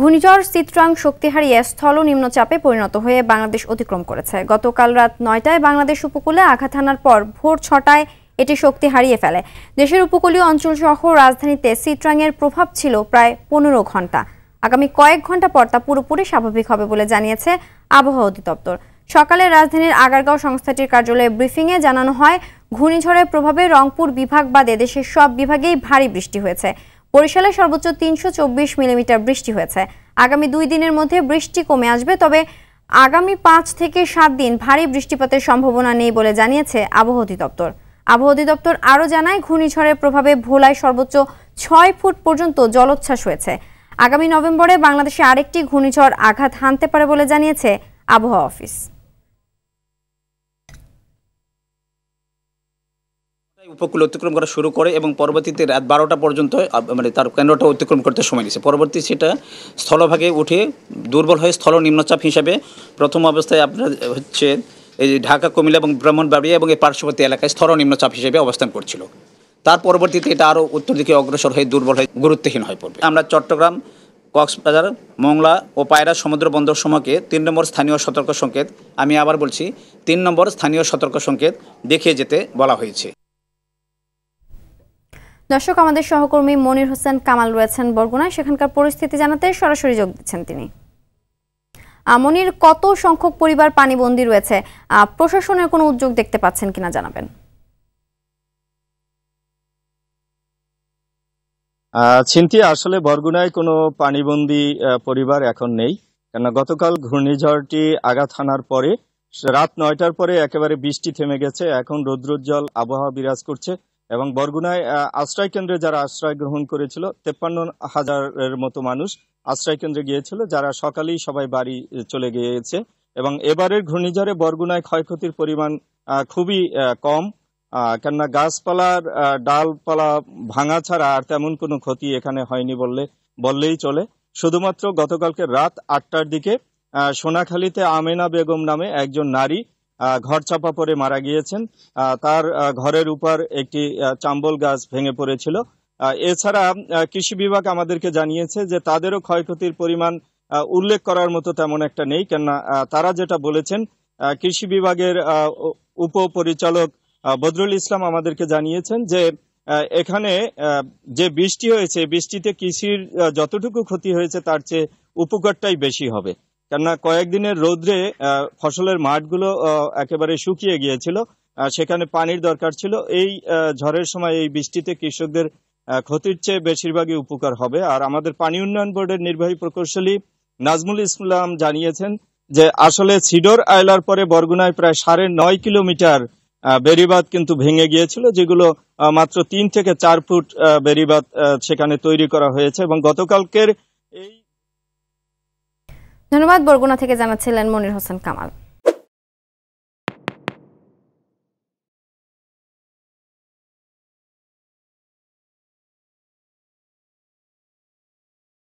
ঘূর্ণিঝড় সিত্রাং শক্তি হারিয়ে স্থল নিম্নচাপে পরিণত হয়ে বাংলাদেশ অতিক্রম করেছে গতকাল রাত নয়টায় বাংলাদেশ উপকূলে আঘাত হানার পর ভোর ছটায় এটি শক্তি হারিয়ে ফেলে দেশের উপকূলীয় অঞ্চল সহ রাজধানীতে সিত্রাংয়ের প্রভাব ছিল প্রায় পনেরো ঘন্টা আগামী কয়েক ঘন্টা পর তা পুরোপুরি স্বাভাবিক হবে বলে জানিয়েছে আবহাওয়া অধিদপ্তর সকালে রাজধানীর আগারগাঁও সংস্থাটির কার্যালয়ে ব্রিফিংয়ে জানানো হয় ঘূর্ণিঝড়ের প্রভাবে রংপুর বিভাগ বাদে দেশের সব বিভাগেই ভারী বৃষ্টি হয়েছে বরিশালে সর্বোচ্চ তিনশো মিলিমিটার বৃষ্টি হয়েছে আগামী দুই দিনের মধ্যে বৃষ্টি কমে আসবে তবে আগামী পাঁচ থেকে সাত দিন ভারী বৃষ্টিপাতের সম্ভাবনা নেই বলে জানিয়েছে আবহাওয়া অধিদপ্তর আবহাওয়া অধিদপ্তর আরও জানায় ঘূর্ণিঝড়ের প্রভাবে ভোলায় সর্বোচ্চ ছয় ফুট পর্যন্ত জলোচ্ছ্বাস হয়েছে আগামী নভেম্বরে বাংলাদেশে আরেকটি ঘূর্ণিঝড় আঘাত হানতে পারে বলে জানিয়েছে আবহাওয়া অফিস উপকূল অতিক্রম করা শুরু করে এবং পরবর্তীতে রাত বারোটা পর্যন্ত মানে তার কেন্দ্রটা অতিক্রম করতে সময় নিয়েছে পরবর্তী সেটা স্থলভাগে উঠে দুর্বল হয়ে স্থল নিম্নচাপ হিসাবে প্রথম অবস্থায় আপনার হচ্ছে এই ঢাকা কুমিল্লা এবং ব্রাহ্মণবাড়িয়া এবং এই পার্শ্ববর্তী এলাকায় স্থল নিম্নচাপ হিসেবে অবস্থান করছিল তার পরবর্তীতে এটা আরও উত্তর দিকে অগ্রসর হয়ে দুর্বল হয়ে গুরুত্বহীন হয়ে পড়বে আমরা চট্টগ্রাম কক্সবাজার মংলা ও পায়রা সমুদ্র বন্দর সমাকে তিন নম্বর স্থানীয় সতর্ক সংকেত আমি আবার বলছি তিন নম্বর স্থানীয় সতর্ক সংকেত দেখিয়ে যেতে বলা হয়েছে দর্শক আমাদের সহকর্মী মনির হোসেন কামাল রয়েছেন বরগুনায় সেখানকার পরিস্থিতি জানাতে সরাসরি যোগ দিচ্ছেন তিনি মনির কত সংখ্যক পরিবার পানিবন্দী রয়েছে প্রশাসনের কোনো উদ্যোগ দেখতে পাচ্ছেন কিনা জানাবেন ছিনতি আসলে বরগুনায় কোনো পানিবন্দী পরিবার এখন নেই কেন গতকাল ঘূর্ণিঝড়টি আঘাত হানার পরে রাত নয়টার পরে একেবারে বৃষ্টি থেমে গেছে এখন রৌদ্রোজ্জ্বল আবহাওয়া বিরাজ করছে এবং বরগুনায় আশ্রয় কেন্দ্রে যারা আশ্রয় গ্রহণ করেছিল তেপ্পান্ন হাজারের মতো মানুষ আশ্রয় কেন্দ্রে গিয়েছিল যারা সকালেই সবাই বাড়ি চলে গিয়েছে এবং এবারের ঘূর্ণিঝড়ে বরগুনায় ক্ষয়ক্ষতির পরিমাণ খুবই কম কেননা গাছপালার ডালপালা ভাঙা ছাড়া আর তেমন কোনো ক্ষতি এখানে হয়নি বললে বললেই চলে শুধুমাত্র গতকালকে রাত আটটার দিকে সোনাখালীতে আমেনা বেগম নামে একজন নারী ঘর চাপা পরে মারা গিয়েছেন তার ঘরের উপর একটি চাম্বল গাছ ভেঙে পড়েছিল এছাড়া কৃষি বিভাগ আমাদেরকে জানিয়েছে যে তাদেরও ক্ষয়ক্ষতির পরিমাণ উল্লেখ করার মতো তেমন একটা নেই কেননা তারা যেটা বলেছেন কৃষি বিভাগের উপপরিচালক বদরুল ইসলাম আমাদেরকে জানিয়েছেন যে এখানে যে বৃষ্টি হয়েছে বৃষ্টিতে কৃষির যতটুকু ক্ষতি হয়েছে তার চেয়ে উপকারটাই বেশি হবে কেননা কয়েকদিনের রৌদ্রে ফসলের মাঠগুলো একেবারে শুকিয়ে গিয়েছিল সেখানে পানির দরকার ছিল এই ঝড়ের সময় এই বৃষ্টিতে কৃষকদের ক্ষতির চেয়ে বেশিরভাগই উপকার হবে আর আমাদের পানি উন্নয়ন বোর্ডের নির্বাহী প্রকৌশলী নাজমুল ইসলাম জানিয়েছেন যে আসলে সিডর আয়লার পরে বরগুনায় প্রায় সাড়ে নয় কিলোমিটার বেরিবাদ কিন্তু ভেঙে গিয়েছিল যেগুলো মাত্র তিন থেকে চার ফুট বেরিবাদ সেখানে তৈরি করা হয়েছে এবং গতকালকের ধন্যবাদ বরগুনা থেকে জানাচ্ছিলেন মনির হোসেন কামাল